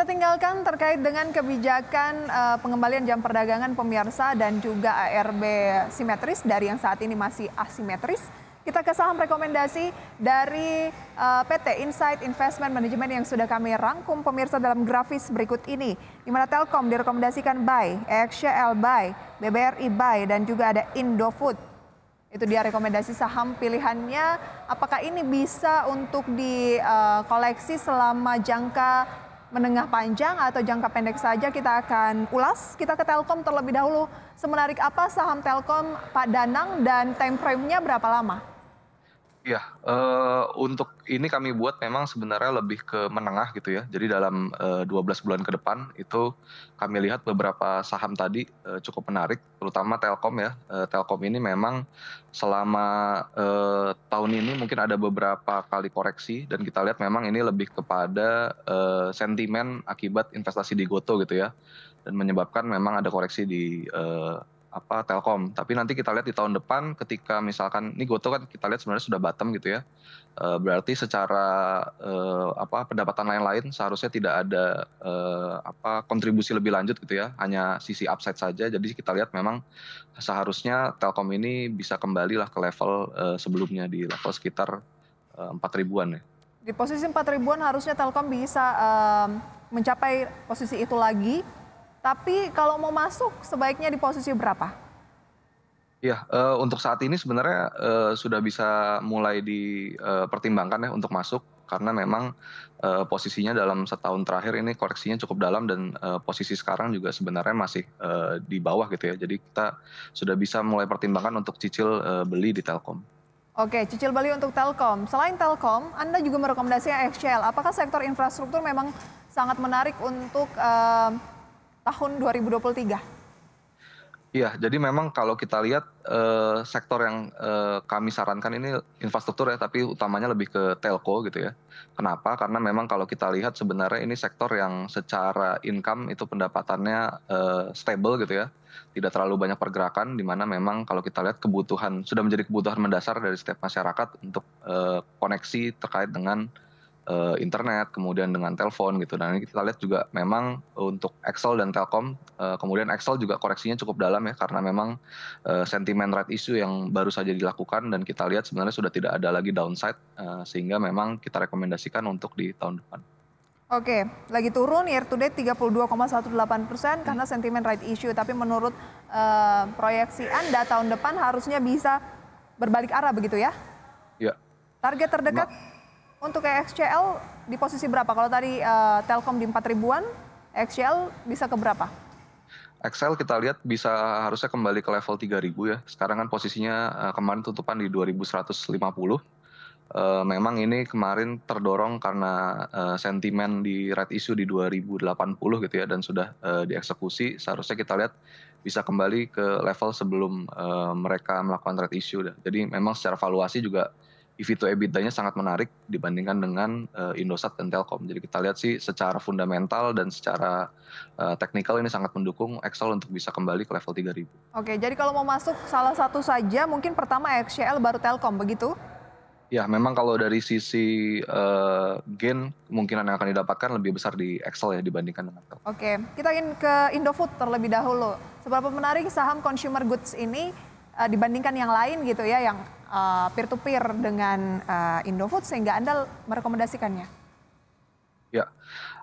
Kita tinggalkan terkait dengan kebijakan uh, pengembalian jam perdagangan pemirsa dan juga ARB simetris dari yang saat ini masih asimetris. Kita ke saham rekomendasi dari uh, eh, PT Insight Investment Management yang sudah kami rangkum pemirsa dalam grafis berikut ini. Di mana Telkom direkomendasikan buy, EXL buy, BBRI buy, dan juga ada Indofood. Itu dia rekomendasi saham pilihannya. Apakah ini bisa untuk dikoleksi eh, uh, selama jangka menengah panjang atau jangka pendek saja kita akan ulas. Kita ke Telkom terlebih dahulu. Semenarik apa saham Telkom Pak Danang dan time frame-nya berapa lama? Ya, uh, untuk ini kami buat memang sebenarnya lebih ke menengah gitu ya. Jadi dalam uh, eh, 12 bulan ke depan itu kami lihat beberapa saham tadi uh, cukup menarik, terutama Telkom ya. Uh, Telkom ini memang selama uh, tahun ini mungkin ada beberapa kali koreksi dan kita lihat memang ini lebih kepada uh, sentimen akibat investasi di Goto gitu ya. Dan menyebabkan memang ada koreksi di uh, apa Telkom. Tapi nanti kita lihat di tahun depan ketika misalkan ini Goto kan kita lihat sebenarnya sudah bottom gitu ya. E, berarti secara e, apa pendapatan lain-lain seharusnya tidak ada e, apa kontribusi lebih lanjut gitu ya, hanya sisi upside saja. Jadi kita lihat memang seharusnya Telkom ini bisa kembali lah ke level e, sebelumnya di level sekitar empat ribuan ya. Di posisi empat ribuan harusnya Telkom bisa um, mencapai posisi itu lagi tapi kalau mau masuk sebaiknya di posisi berapa? Ya, uh, untuk saat ini sebenarnya uh, sudah bisa mulai dipertimbangkan eh, ya untuk masuk karena memang uh, posisinya dalam setahun terakhir ini koreksinya cukup dalam dan uh, posisi sekarang juga sebenarnya masih uh, di bawah gitu ya. Jadi kita sudah bisa mulai pertimbangkan untuk cicil uh, beli di Telkom. Oke, cicil beli untuk Telkom. Selain Telkom, Anda juga merekomendasikan XCL. Apakah sektor infrastruktur memang sangat menarik untuk uh, tahun 2023? Iya, jadi memang kalau kita lihat eh, sektor yang eh, kami sarankan ini infrastruktur ya, tapi utamanya lebih ke telco gitu ya. Kenapa? Karena memang kalau kita lihat sebenarnya ini sektor yang secara income itu pendapatannya eh, stable gitu ya, tidak terlalu banyak pergerakan. Di mana memang kalau kita lihat kebutuhan sudah menjadi kebutuhan mendasar dari setiap masyarakat untuk eh, koneksi terkait dengan uh, internet, kemudian dengan telepon gitu. Dan ini kita lihat juga memang untuk Excel dan Telkom, uh, kemudian Excel juga koreksinya cukup dalam ya karena memang uh, sentimen rate issue yang baru saja dilakukan dan kita lihat sebenarnya sudah tidak ada lagi downside uh, sehingga memang kita rekomendasikan untuk di tahun depan. Oke, lagi turun year to date 32,18 persen karena sentimen right issue. Tapi menurut uh, proyeksi Anda tahun depan harusnya bisa berbalik arah begitu ya? Iya. Target terdekat? Ma untuk XCL di posisi berapa? Kalau tadi uh, Telkom di 4 ribuan, XCL bisa ke berapa? Excel kita lihat bisa harusnya kembali ke level 3000 ya. Sekarang kan posisinya uh, kemarin tutupan di 2150. Uh, eh, memang ini kemarin terdorong karena uh, sentimen di red issue di 2080 gitu ya dan sudah uh, dieksekusi. Seharusnya kita lihat bisa kembali ke level sebelum uh, mereka melakukan red issue. Jadi memang secara valuasi juga EV to EBITDA-nya sangat menarik dibandingkan dengan uh, Indosat dan Telkom. Jadi kita lihat sih secara fundamental dan secara uh, teknikal ini sangat mendukung Excel untuk bisa kembali ke level 3000. Oke, jadi kalau mau masuk salah satu saja mungkin pertama XCL baru Telkom begitu? Ya, memang kalau dari sisi uh, gain kemungkinan yang akan didapatkan lebih besar di Excel ya dibandingkan dengan Telkom. Oke, kita ingin ke Indofood terlebih dahulu. Seberapa menarik saham consumer goods ini dibandingkan yang lain gitu ya, yang Pir eh, peer to peer dengan uh, Indofood sehingga Anda merekomendasikannya? Ya.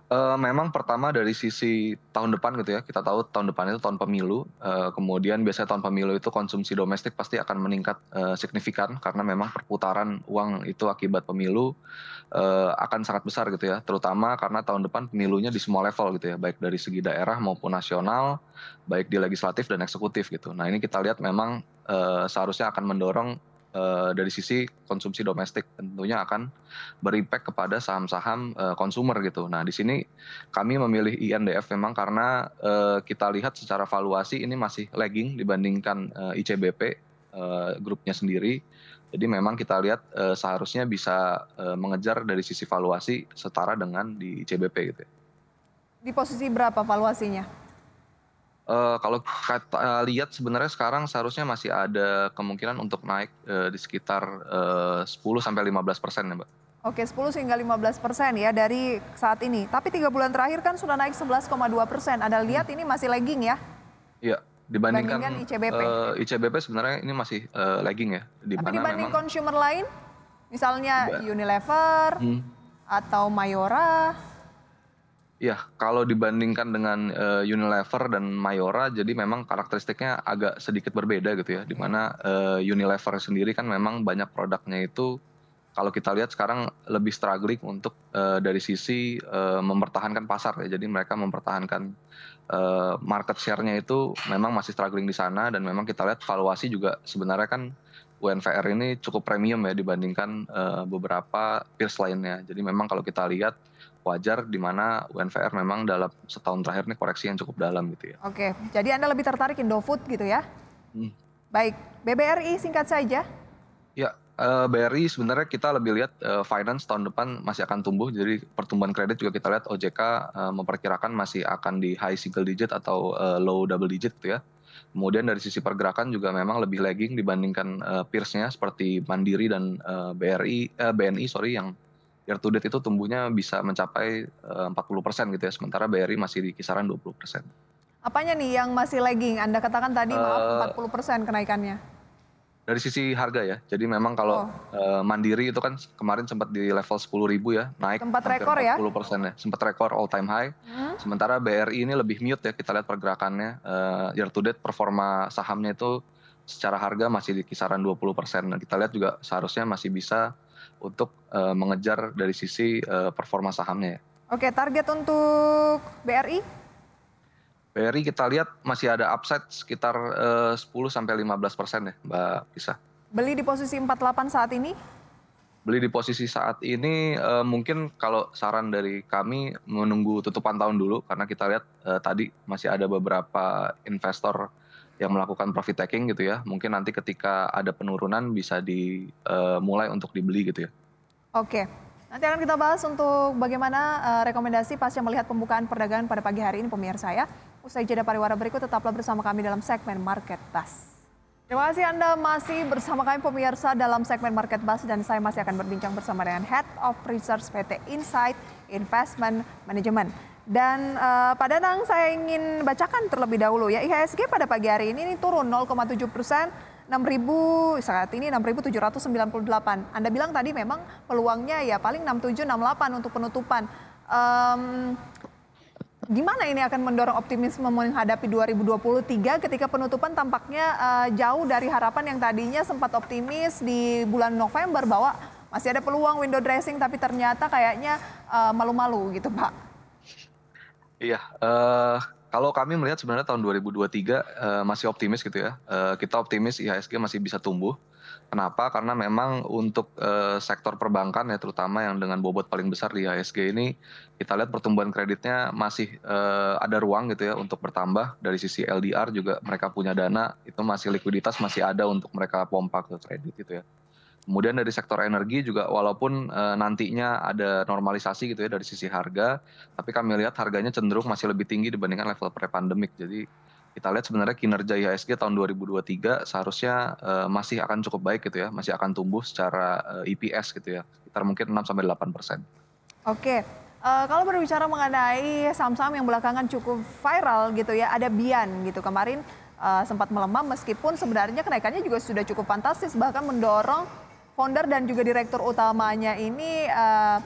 Uh, memang pertama dari sisi tahun depan gitu ya kita tahu tahun depan itu tahun pemilu uh, kemudian biasanya tahun pemilu itu konsumsi domestik pasti akan meningkat uh, signifikan karena memang perputaran uang itu akibat pemilu uh, akan sangat besar gitu ya terutama karena tahun depan pemilunya di semua level gitu ya baik dari segi daerah maupun nasional baik di legislatif dan eksekutif gitu nah ini kita lihat memang uh, seharusnya akan mendorong Eh, dari sisi konsumsi domestik tentunya akan berimpact kepada saham-saham konsumer eh, gitu. Nah, di sini kami memilih INDF memang karena eh, kita lihat secara valuasi ini masih lagging dibandingkan ICBP grupnya sendiri. Jadi memang kita lihat seharusnya bisa mengejar dari sisi valuasi setara dengan di ICBP gitu. Ya. Di posisi berapa valuasinya? uh, kalau kata, eh, lihat sebenarnya sekarang seharusnya masih ada kemungkinan untuk naik uh, di sekitar uh, 10 sampai 15 persen ya Mbak. Oke, 10 hingga 15 persen ya dari saat ini. Tapi tiga bulan terakhir kan sudah naik 11,2 persen. Anda lihat hmm. ini masih lagging ya? Iya, dibandingkan, dibandingkan ICBP. Uh, ICBP sebenarnya ini masih uh, lagging ya. Di Tapi dibanding memang, consumer lain, misalnya Unilever hmm. atau Mayora, Ya, kalau dibandingkan dengan uh, Unilever dan Mayora, jadi memang karakteristiknya agak sedikit berbeda gitu ya. Dimana uh, Unilever sendiri kan memang banyak produknya itu, kalau kita lihat sekarang lebih struggling untuk uh, dari sisi uh, mempertahankan pasar ya. Jadi mereka mempertahankan uh, market share-nya itu memang masih struggling di sana dan memang kita lihat valuasi juga sebenarnya kan UNVR ini cukup premium ya dibandingkan uh, beberapa peers lainnya. Jadi memang kalau kita lihat wajar di mana UNVR memang dalam setahun terakhir ini koreksi yang cukup dalam gitu ya. Oke, jadi Anda lebih tertarik Indofood gitu ya? Hmm. Baik, BBRI singkat saja. Ya, uh, eh, BRI sebenarnya kita lebih lihat uh, finance tahun depan masih akan tumbuh. Jadi pertumbuhan kredit juga kita lihat OJK memperkirakan masih akan di high single digit atau low double digit gitu ya. Kemudian dari sisi pergerakan juga memang lebih lagging dibandingkan uh, peersnya seperti Mandiri dan uh, eh, BRI, uh, eh, BNI sorry yang year to date itu tumbuhnya bisa mencapai uh, 40% gitu ya, sementara BRI masih di kisaran 20%. Apanya nih yang masih lagging? Anda katakan tadi uh, maaf 40% kenaikannya dari sisi harga ya. Jadi memang kalau oh. uh, Mandiri itu kan kemarin sempat di level 10 ribu ya, naik sempat rekor 40 ya. persen ya, sempat rekor all time high. Hmm. Sementara BRI ini lebih mute ya kita lihat pergerakannya uh, year to date performa sahamnya itu secara harga masih di kisaran 20 persen. Nah, kita lihat juga seharusnya masih bisa untuk uh, mengejar dari sisi uh, performa sahamnya ya. Oke, target untuk BRI BRI kita lihat masih ada upside sekitar uh, 10 15 persen ya Mbak Lisa. Beli di posisi 48 saat ini? Beli di posisi saat ini uh, mungkin kalau saran dari kami menunggu tutupan tahun dulu karena kita lihat uh, tadi masih ada beberapa investor yang melakukan profit taking gitu ya. Mungkin nanti ketika ada penurunan bisa dimulai eh, untuk dibeli gitu ya. Oke. Nanti akan kita bahas untuk bagaimana rekomendasi pasca melihat pembukaan perdagangan pada pagi hari ini pemirsa ya. Usai jeda pariwara berikut tetaplah bersama kami dalam segmen Market Bus. Terima kasih Anda masih bersama kami pemirsa dalam segmen Market Bus dan saya masih akan berbincang bersama dengan Head of Research PT Insight Investment Management. Dan uh, Pak Danang saya ingin bacakan terlebih dahulu ya IHSG pada pagi hari ini, ini turun 0,7 persen 6.000 saat ini 6.798. Anda bilang tadi memang peluangnya ya paling 67 68 untuk penutupan. Um, Gimana ini akan mendorong optimisme menghadapi 2023 ketika penutupan tampaknya uh, jauh dari harapan yang tadinya sempat optimis di bulan November bahwa masih ada peluang window dressing tapi ternyata kayaknya eh, malu-malu uh, gitu Pak. Iya, uh, kalau kami melihat sebenarnya tahun 2023 uh, eh, masih optimis gitu ya. Uh, kita optimis IHSG masih bisa tumbuh. Kenapa? Karena memang untuk uh, sektor perbankan ya terutama yang dengan bobot paling besar di IHSG ini kita lihat pertumbuhan kreditnya masih uh, ada ruang gitu ya untuk bertambah dari sisi LDR juga mereka punya dana itu masih likuiditas masih ada untuk mereka pompa ke kredit gitu ya. Kemudian dari sektor energi juga walaupun e, nantinya ada normalisasi gitu ya dari sisi harga, tapi kami lihat harganya cenderung masih lebih tinggi dibandingkan level pre-pandemic. Jadi kita lihat sebenarnya kinerja IHSG tahun 2023 seharusnya e, masih akan cukup baik gitu ya, masih akan tumbuh secara eh, e, EPS gitu ya, sekitar mungkin 6 sampai 8 persen. Oke, Uh, kalau berbicara mengenai saham-saham yang belakangan cukup viral gitu ya, ada Bian gitu kemarin uh, sempat melemah meskipun sebenarnya kenaikannya juga sudah cukup fantastis bahkan mendorong founder dan juga direktur utamanya ini uh,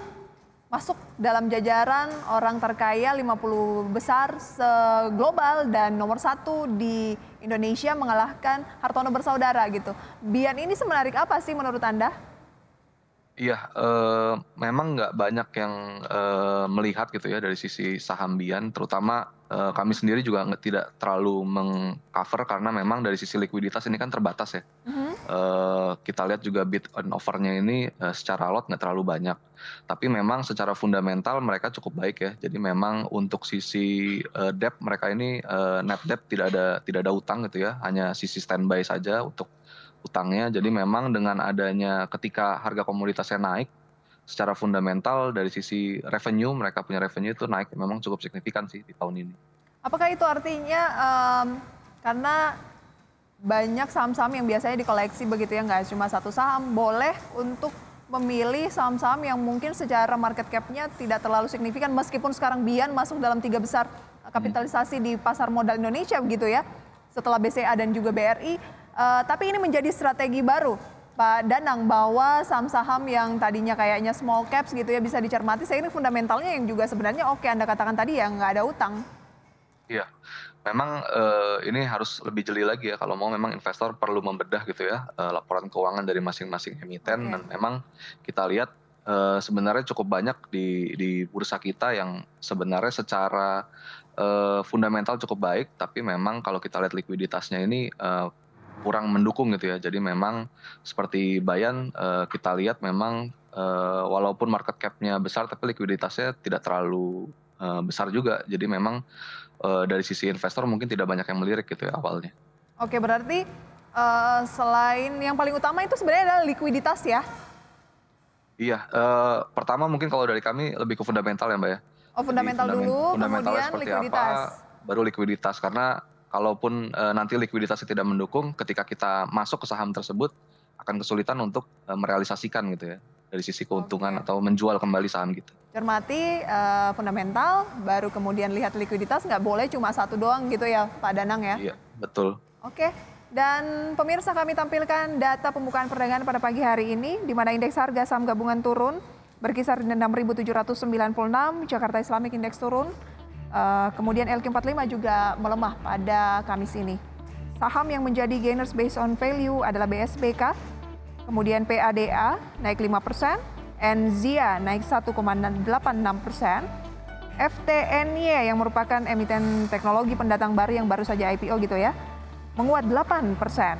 masuk dalam jajaran orang terkaya 50 besar se-global dan nomor satu di Indonesia mengalahkan Hartono bersaudara gitu. Bian ini semenarik apa sih menurut Anda? Iya, uh, memang nggak banyak yang uh, melihat gitu ya dari sisi saham Bian, terutama uh, kami sendiri juga tidak terlalu mengcover karena memang dari sisi likuiditas ini kan terbatas ya. Mm -hmm Eh, kita lihat juga bid and offernya ini uh, secara lot nggak terlalu banyak. Tapi memang secara fundamental mereka cukup baik ya. Jadi memang untuk sisi uh, eh, debt mereka ini uh, net debt tidak ada tidak ada utang gitu ya, hanya sisi standby saja untuk utangnya. Jadi memang dengan adanya ketika harga komoditasnya naik secara fundamental dari sisi revenue mereka punya revenue itu naik memang cukup signifikan sih di tahun ini. Apakah itu artinya um, karena banyak saham-saham yang biasanya dikoleksi begitu ya nggak cuma satu saham boleh untuk memilih saham-saham yang mungkin secara market cap-nya tidak terlalu signifikan meskipun sekarang Bian masuk dalam tiga besar kapitalisasi di pasar modal Indonesia begitu ya setelah BCA dan juga BRI uh, eh, tapi ini menjadi strategi baru Pak Danang bahwa saham-saham yang tadinya kayaknya small caps gitu ya bisa dicermati saya ini fundamentalnya yang juga sebenarnya oke Anda katakan tadi ya nggak ada utang. Iya memang uh, ini harus lebih jeli lagi ya kalau mau memang investor perlu membedah gitu ya uh, laporan keuangan dari masing-masing emiten okay. Iya. dan memang kita lihat uh, sebenarnya cukup banyak di di bursa kita yang sebenarnya secara uh, fundamental cukup baik tapi memang kalau kita lihat likuiditasnya ini uh, kurang mendukung gitu ya jadi memang seperti Bayan uh, kita lihat memang uh, walaupun market cap-nya besar tapi likuiditasnya tidak terlalu uh, besar juga jadi memang uh, dari sisi investor mungkin tidak banyak yang melirik gitu ya awalnya. Oke, berarti uh, selain yang paling utama itu sebenarnya adalah likuiditas ya? Iya, uh, pertama mungkin kalau dari kami lebih ke fundamental ya mbak ya. Oh fundamental Jadi, dulu, fundamental kemudian likuiditas. Apa, baru likuiditas karena kalaupun uh, nanti likuiditasnya tidak mendukung, ketika kita masuk ke saham tersebut akan kesulitan untuk merealisasikan gitu ya dari sisi keuntungan okay. atau menjual kembali saham gitu. Cermati uh, fundamental, baru kemudian lihat likuiditas, nggak boleh cuma satu doang gitu ya Pak Danang ya? Iya, betul. Oke, okay. dan pemirsa kami tampilkan data pembukaan perdagangan pada pagi hari ini, di mana indeks harga saham gabungan turun, berkisar di 6.796, Jakarta Islamic Index turun, uh, kemudian LQ45 juga melemah pada Kamis ini. Saham yang menjadi gainers based on value adalah BSBK, kemudian PADA naik 5 persen, NZIA naik 1,86 persen, FTNY yang merupakan emiten teknologi pendatang baru yang baru saja IPO gitu ya, menguat 8 persen.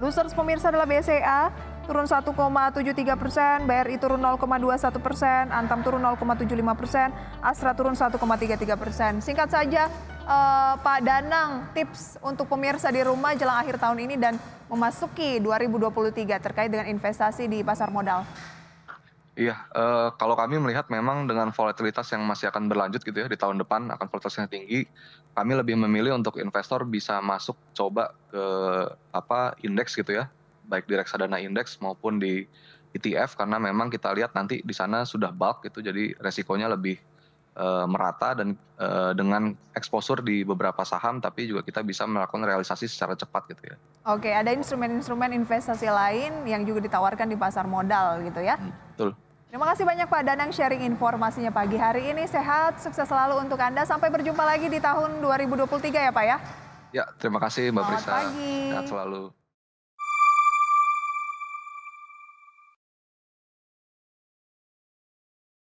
Losers pemirsa adalah BCA turun 1,73 persen, BRI turun 0,21 persen, Antam turun 0,75 persen, Astra turun 1,33 persen. Singkat saja, uh, Pak Danang tips untuk pemirsa di rumah jelang akhir tahun ini dan memasuki 2023 terkait dengan investasi di pasar modal? Iya, uh, kalau kami melihat memang dengan volatilitas yang masih akan berlanjut gitu ya di tahun depan akan volatilitasnya tinggi, kami lebih memilih untuk investor bisa masuk coba ke apa indeks gitu ya, baik di reksadana indeks maupun di ETF karena memang kita lihat nanti di sana sudah bulk gitu jadi resikonya lebih uh, merata dan uh, dengan eksposur di beberapa saham tapi juga kita bisa melakukan realisasi secara cepat gitu ya. Oke, ada instrumen-instrumen investasi lain yang juga ditawarkan di pasar modal gitu ya. Hmm, betul. Terima kasih banyak Pak Danang sharing informasinya pagi hari ini. Sehat, sukses selalu untuk Anda. Sampai berjumpa lagi di tahun 2023 ya Pak ya. Ya, terima kasih Mbak Selamat Prisa. Pagi. Sehat selalu.